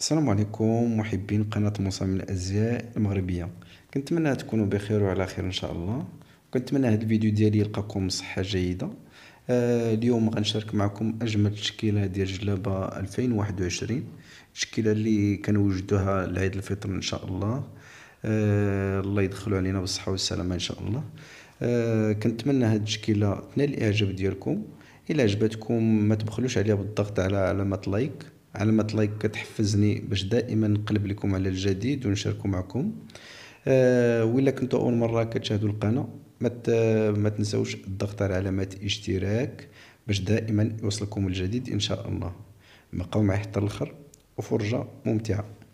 السلام عليكم محبين قناة مصمم الأزياء المغربية كنتمنى تكونوا بخير وعلى خير إن شاء الله كنتمنى هذا الفيديو ديالي يلقاكم صحة جيدة آه اليوم غنشارك معكم أجمل تشكيلة ديال جلابة 2021 تشكيلة اللي كنوجدوها لعيد الفطر إن شاء الله آه الله يدخلوا علينا بالصحة والسلامة إن شاء الله آه كنتمنى هذه التشكيلة تنال الإعجاب ديالكم إلا عجبتكم ما تبخلوش عليها بالضغط على علامة لايك علامة لايك كتحفزني باش دائما نقلب لكم على الجديد ونشاركو معكم أه ولا كنتو أول مرة كتشاهدوا القناة ما ما تنساوش الضغط على علامة اشتراك باش دائما يوصلكم الجديد إن شاء الله بقاو معي حتى الاخر وفرجة ممتعة